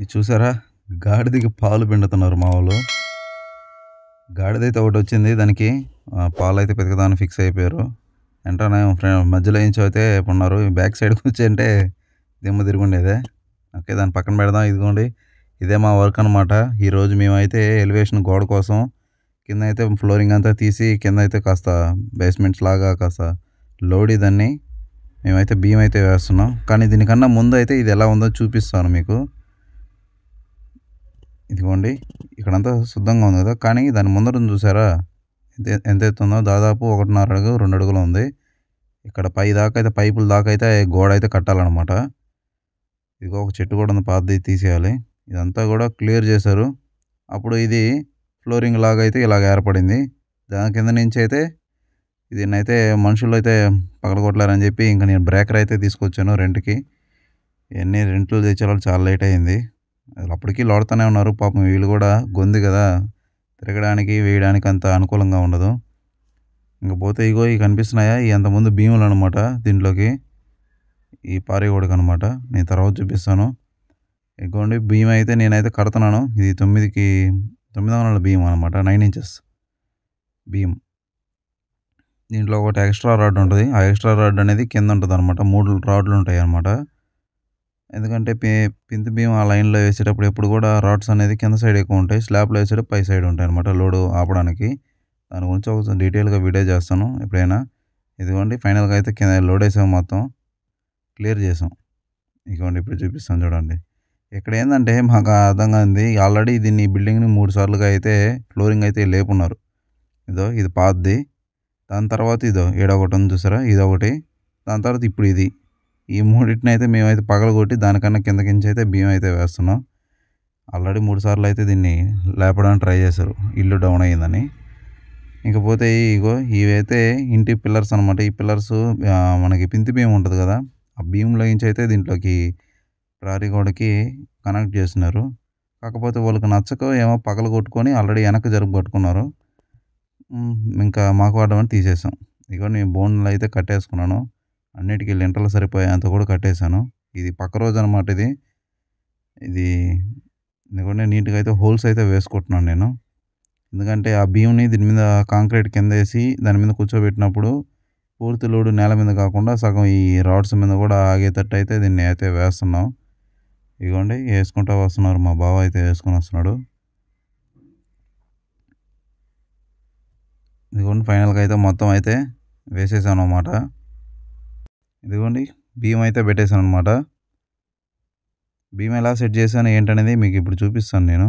ఇది చూసారా గాడిదకి పాలు పిండుతున్నారు మా వాళ్ళు గాడిదైతే ఒకటి వచ్చింది దానికి పాలు అయితే పెతకదాన్ని ఫిక్స్ అయిపోయారు అంటే ఫ్రెండ్ మధ్యలో నుంచి అయితే ఉన్నారు బ్యాక్ సైడ్ అంటే దిమ్మ తిరుగుండేదే ఓకే దాన్ని పక్కన పెడదాం ఇదిగోండి ఇదే మా వర్క్ అనమాట ఈరోజు మేమైతే ఎలివేషన్ గోడ కోసం కింద అయితే ఫ్లోరింగ్ అంతా తీసి కింద అయితే కాస్త బేస్మెంట్స్ లాగా కాస్త లోడ్ ఇదన్నీ మేమైతే బీమ్ అయితే వేస్తున్నాం కానీ దీనికన్నా ముందు అయితే ఇది ఎలా ఉందో చూపిస్తాను మీకు ఇదిగోండి ఇక్కడంతా శుద్ధంగా ఉంది కదా కానీ దాని ముందర చూసారా ఎంత ఎత్తుందో దాదాపు ఒకటిన్నర అడుగు రెండు అడుగులు ఉంది ఇక్కడ పై దాకా అయితే పైపుల దాకా అయితే గోడ అయితే కట్టాలన్నమాట ఇదిగో ఒక చెట్టు కూడా ఉంది పాతది తీసేయాలి ఇదంతా కూడా క్లియర్ చేశారు అప్పుడు ఇది ఫ్లోరింగ్ లాగా అయితే ఇలాగ ఏర్పడింది దాని కింద నుంచి అయితే దీన్నైతే మనుషులు అయితే పగలగొట్టలేరని చెప్పి ఇంకా నేను బ్రేకర్ అయితే తీసుకొచ్చాను రెంట్కి ఇవన్నీ రెంట్లు తెచ్చే చాలా లేట్ అయింది అప్పటికీ లోడుతూనే ఉన్నారు పాపం వీళ్ళు కూడా గొంది కదా తిరగడానికి వేయడానికి అంత అనుకూలంగా ఉండదు ఇంకా పోతే ఇగో ఇవి కనిపిస్తున్నాయా ఎంతమంది భీములు అనమాట దీంట్లోకి ఈ పారేగోడకు అనమాట నేను తర్వాత చూపిస్తాను ఇగోండి భీమ అయితే నేనైతే కడుతున్నాను ఇది తొమ్మిదికి తొమ్మిది వందల భీమ్ అనమాట నైన్ ఇంచెస్ భీమ్ దీంట్లో ఒకటి ఎక్స్ట్రా రాడ్ ఉంటుంది ఆ ఎక్స్ట్రా రాడ్ అనేది కింద ఉంటుంది అనమాట మూడు రాడ్లు ఉంటాయి అనమాట ఎందుకంటే పింతి బియ్యం ఆ లైన్లో వేసేటప్పుడు ఎప్పుడు కూడా రాడ్స్ అనేది కింద సైడ్ ఎక్కువ ఉంటాయి స్లాబ్లో వేసేటప్పుడు పై సైడ్ ఉంటాయి అనమాట లోడు ఆపడానికి దాని గురించి ఒక డీటెయిల్గా వీడియో చేస్తాను ఎప్పుడైనా ఇదిగోండి ఫైనల్గా అయితే కింద లోడ్ వేసాము మొత్తం క్లియర్ చేసాం ఇదిగోండి ఇప్పుడు చూపిస్తాను చూడండి ఇక్కడ ఏంటంటే మాకు అర్థం కాంది ఆల్రెడీ దీన్ని బిల్డింగ్ని మూడు సార్లుగా అయితే ఫ్లోరింగ్ అయితే లేపున్నారు ఇదో ఇది పాతది దాని తర్వాత ఇదో ఏడొకటి ఉంది చూసారా ఇదొకటి దాని తర్వాత ఇప్పుడు ఇది ఈ మూడింటిని అయితే మేమైతే పగలగొట్టి దానికన్నా కిందకించి అయితే బియ్యం అయితే వేస్తున్నాం ఆల్రెడీ మూడు సార్లు అయితే దీన్ని లేపడానికి ట్రై చేశారు ఇల్లు డౌన్ అయ్యిందని ఇకపోతే ఇగో ఇవైతే ఇంటి పిల్లర్స్ అనమాట ఈ పిల్లర్స్ మనకి పింతి బియ్యం ఉంటుంది కదా ఆ బియ్యంలో నుంచి అయితే దీంట్లోకి ప్రారీ గోడకి కనెక్ట్ చేస్తున్నారు కాకపోతే వాళ్ళకి నచ్చక ఏమో పగలు కొట్టుకొని ఆల్రెడీ వెనక జరుపు కట్టుకున్నారు ఇంకా మాకు వాడమని తీసేసాం ఇక నేను బోన్లు అయితే కట్టేసుకున్నాను అన్నిటికీ సరిపోయే అంత కూడా కట్టేశాను ఇది పక్క రోజు అనమాట ఇది ఇది ఎందుకంటే నీట్గా అయితే హోల్స్ అయితే వేసుకుంటున్నాను నేను ఎందుకంటే ఆ బియ్యంని దీని మీద కాంక్రీట్ కింద వేసి దాని మీద కూర్చోబెట్టినప్పుడు పూర్తి లోడు నేల మీద కాకుండా సగం ఈ రాడ్స్ మీద కూడా ఆగేటట్టు అయితే దీన్ని అయితే వేస్తున్నాం ఇదిగోండి వేసుకుంటూ వస్తున్నారు మా బావ అయితే వేసుకొని వస్తున్నాడు ఇదిగోండి ఫైనల్గా అయితే మొత్తం అయితే వేసేసాను అన్నమాట ఇదిగోండి భీమ్ అయితే పెట్టేశాను అనమాట భీమ్ ఎలా సెట్ చేశాను ఏంటనేది మీకు ఇప్పుడు చూపిస్తాను నేను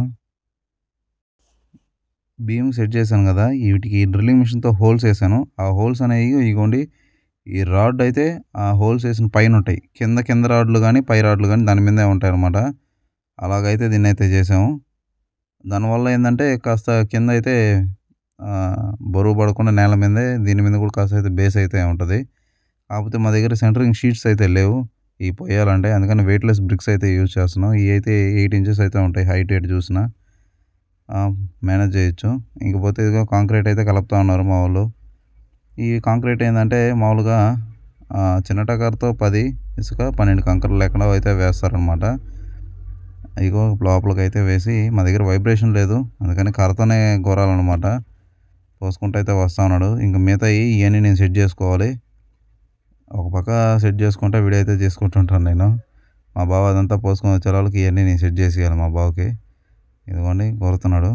భీమ్ సెట్ చేశాను కదా వీటికి డ్రిల్లింగ్ మిషన్తో హోల్స్ వేసాను ఆ హోల్స్ అనేవి ఇగోండి ఈ రాడ్ అయితే ఆ హోల్స్ వేసిన పైన ఉంటాయి కింద కింద రాడ్లు కానీ పై రాడ్లు కానీ దాని మీదే ఉంటాయి అనమాట అలాగైతే దీన్ని అయితే చేసాము దానివల్ల ఏంటంటే కాస్త కింద అయితే బరువు పడకుండా నేల మీదే దీని మీద కూడా కాస్త అయితే బేస్ అయితే ఉంటుంది కాకపోతే మా దగ్గర సెంటరింగ్ షీట్స్ అయితే లేవు ఈ పోయాలంటే అందుకని వెయిట్లెస్ బ్రిక్స్ అయితే యూజ్ చేస్తున్నాం ఈ అయితే ఎయిట్ ఇంచెస్ అయితే ఉంటాయి హైట్ ఎయిట్ చూసినా మేనేజ్ చేయొచ్చు ఇంకపోతే ఇదిగో కాంక్రీట్ అయితే కలుపుతూ ఉన్నారు మా వాళ్ళు ఈ కాంక్రీట్ ఏంటంటే మామూలుగా చిన్న టకర్తో పది ఇసుక పన్నెండు కంకర్లు లేకుండా అయితే వేస్తారనమాట ఇగో లోపలికి అయితే వేసి మా దగ్గర వైబ్రేషన్ లేదు అందుకని కర్రతోనే గోరాలన్నమాట పోసుకుంటూ అయితే వస్తూ ఉన్నాడు ఇంక మిగతాయి ఇవన్నీ నేను సెట్ చేసుకోవాలి ఒక పక్క సెట్ చేసుకుంటా వీడియో అయితే చేసుకుంటుంటాను నేను మా బావ అదంతా పోసుకొని వచ్చే వాళ్ళకి ఇవన్నీ నేను సెట్ చేసేయాలి మా బావకి ఇదిగోండి కోరుతున్నాడు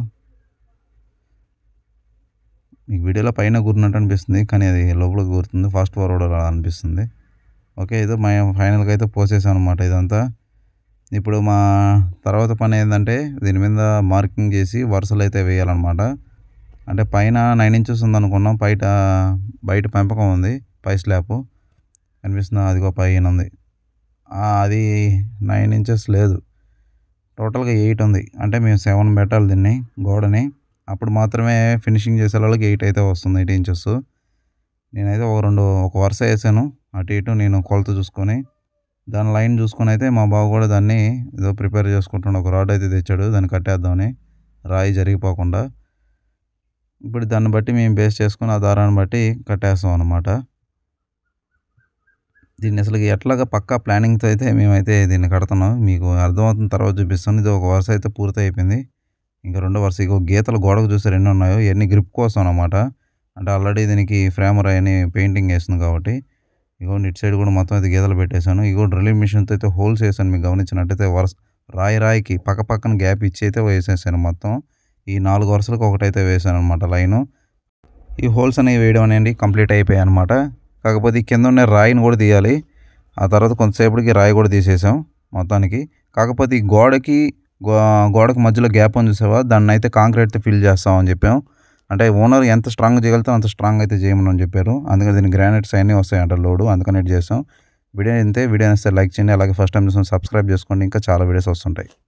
మీకు వీడియోలో పైన గురినట్టు అనిపిస్తుంది కానీ అది లోపలికి గుర్తుంది ఫాస్ట్ ఫార్వర్డ్ అనిపిస్తుంది ఓకే ఇదో మా ఫైనల్గా అయితే పోసేసాను అనమాట ఇదంతా ఇప్పుడు మా తర్వాత పని ఏంటంటే దీని మీద మార్కింగ్ చేసి వరుసలు అయితే వేయాలన్నమాట అంటే పైన నైన్ ఇంచెస్ ఉందనుకున్నాం బయట బయట పెంపకం ఉంది పై స్లాబ్ కనిపిస్తుందా అదిగో పైన ఉంది అది నైన్ ఇంచెస్ లేదు టోటల్గా ఎయిట్ ఉంది అంటే మేము సెవెన్ పెట్టాలి దీన్ని గోడని అప్పుడు మాత్రమే ఫినిషింగ్ చేసే వాళ్ళకి ఎయిట్ అయితే వస్తుంది ఎయిట్ ఇంచెస్ నేనైతే ఒక రెండు ఒక వరుస వేసాను అటు ఇటు నేను కొలత చూసుకొని దాని లైన్ చూసుకొని అయితే మా బాబు కూడా దాన్ని ఏదో ప్రిపేర్ చేసుకుంటున్నాడు ఒక రాడ్ అయితే తెచ్చాడు దాన్ని కట్టేద్దామని రాయి జరిగిపోకుండా ఇప్పుడు దాన్ని బట్టి మేము బేస్ చేసుకుని ఆ దారాన్ని బట్టి కట్టేస్తాం అనమాట దీన్ని అసలు ఎట్లాగా పక్కా ప్లానింగ్తో అయితే మేమైతే దీన్ని కడుతున్నాం మీకు అర్థమవుతున్న తర్వాత చూపిస్తాను ఇది ఒక వరుస అయితే పూర్తి అయిపోయింది ఇంకా రెండో వరుస ఇక గీతలు గోడకు చూస్తే ఎన్ని ఉన్నాయో ఇవన్నీ గ్రిప్ కోసం అనమాట అంటే ఆల్రెడీ దీనికి ఫ్రేమర్ అని పెయింటింగ్ వేస్తుంది కాబట్టి ఇగో ఇటు సైడ్ కూడా మొత్తం అయితే గీతలు పెట్టేశాను ఇగో డ్రిల్లింగ్ మిషన్తో అయితే హోల్స్ వేసాను మీకు గమనించినట్టయితే వరుస రాయి రాయికి పక్క పక్కన గ్యాప్ ఇచ్చి అయితే వేసేసాను మొత్తం ఈ నాలుగు వరుసలకు ఒకటైతే వేసాను అనమాట లైను ఈ హోల్స్ అనేవి వేయడం అనేది కంప్లీట్ అయిపోయాయి అనమాట కాకపోతే ఈ కింద ఉన్న రాయిని కూడా తీయాలి ఆ తర్వాత కొంతసేపటికి రాయి కూడా తీసేసాం మొత్తానికి కాకపోతే ఈ గోడకి గోడకు మధ్యలో గ్యాప్ ఉంది చూసావా దాన్ని అయితే కాంక్రీట్తో ఫిల్ చేస్తామని చెప్పాం అంటే ఓనర్ ఎంత స్ట్రాంగ్ చేయగలుగుతాం అంత స్ట్రాంగ్ అయితే చేయమని చెప్పారు అందుకని దీని గ్రానైట్స్ అన్నీ వస్తాయంట లోడు అందుకని చేసాం వీడియో అయితే వీడియో అయితే లైక్ చేయండి అలాగే ఫస్ట్ టైం చూసాం సబ్స్క్రైబ్ చేసుకోండి ఇంకా చాలా వీడియోస్ వస్తుంటాయి